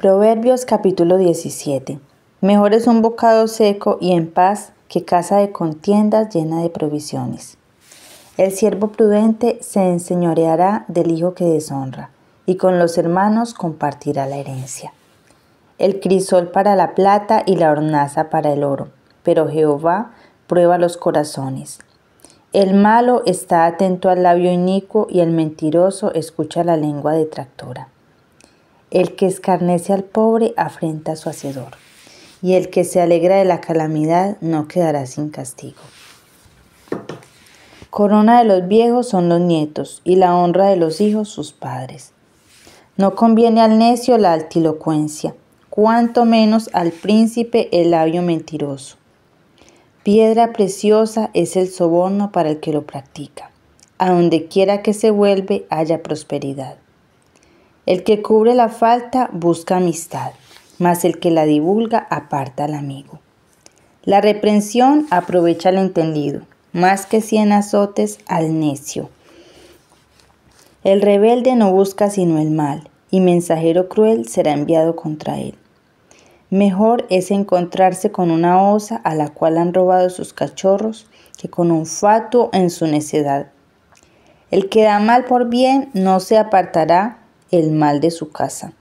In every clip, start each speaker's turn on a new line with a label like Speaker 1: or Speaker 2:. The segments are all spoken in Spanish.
Speaker 1: Proverbios capítulo 17. Mejor es un bocado seco y en paz que casa de contiendas llena de provisiones. El siervo prudente se enseñoreará del hijo que deshonra, y con los hermanos compartirá la herencia. El crisol para la plata y la hornaza para el oro, pero Jehová prueba los corazones. El malo está atento al labio inicuo y el mentiroso escucha la lengua detractora. El que escarnece al pobre afrenta a su hacedor, y el que se alegra de la calamidad no quedará sin castigo. Corona de los viejos son los nietos, y la honra de los hijos sus padres. No conviene al necio la altilocuencia, cuanto menos al príncipe el labio mentiroso. Piedra preciosa es el soborno para el que lo practica. A donde quiera que se vuelve haya prosperidad. El que cubre la falta busca amistad, mas el que la divulga aparta al amigo. La reprensión aprovecha al entendido, más que cien azotes al necio. El rebelde no busca sino el mal, y mensajero cruel será enviado contra él. Mejor es encontrarse con una osa a la cual han robado sus cachorros que con un fato en su necedad. El que da mal por bien no se apartará el mal de su casa.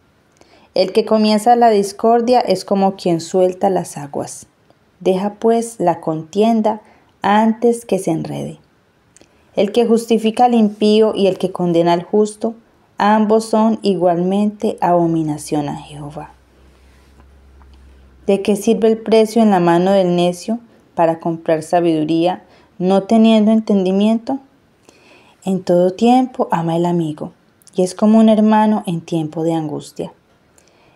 Speaker 1: El que comienza la discordia es como quien suelta las aguas. Deja pues la contienda antes que se enrede. El que justifica al impío y el que condena al justo, ambos son igualmente abominación a Jehová. ¿De qué sirve el precio en la mano del necio para comprar sabiduría no teniendo entendimiento? En todo tiempo ama el amigo y es como un hermano en tiempo de angustia.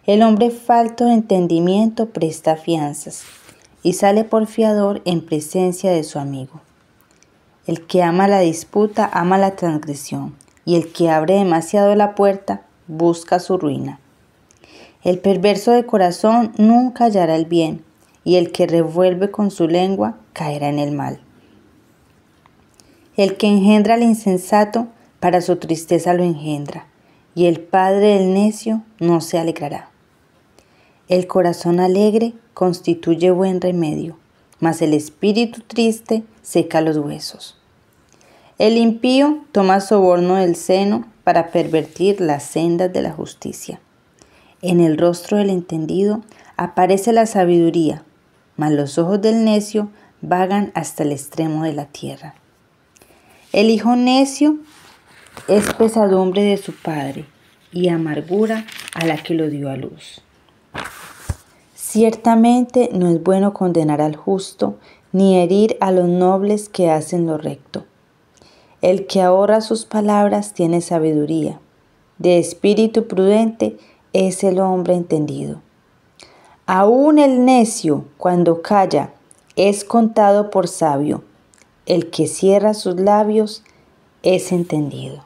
Speaker 1: El hombre falto de entendimiento presta fianzas y sale por fiador en presencia de su amigo. El que ama la disputa ama la transgresión y el que abre demasiado la puerta busca su ruina. El perverso de corazón nunca hallará el bien y el que revuelve con su lengua caerá en el mal. El que engendra al insensato para su tristeza lo engendra, y el padre del necio no se alegrará. El corazón alegre constituye buen remedio, mas el espíritu triste seca los huesos. El impío toma soborno del seno para pervertir las sendas de la justicia. En el rostro del entendido aparece la sabiduría, mas los ojos del necio vagan hasta el extremo de la tierra. El hijo necio es pesadumbre de su padre y amargura a la que lo dio a luz. Ciertamente no es bueno condenar al justo, ni herir a los nobles que hacen lo recto. El que ahorra sus palabras tiene sabiduría. De espíritu prudente es el hombre entendido. Aún el necio, cuando calla, es contado por sabio. El que cierra sus labios es entendido.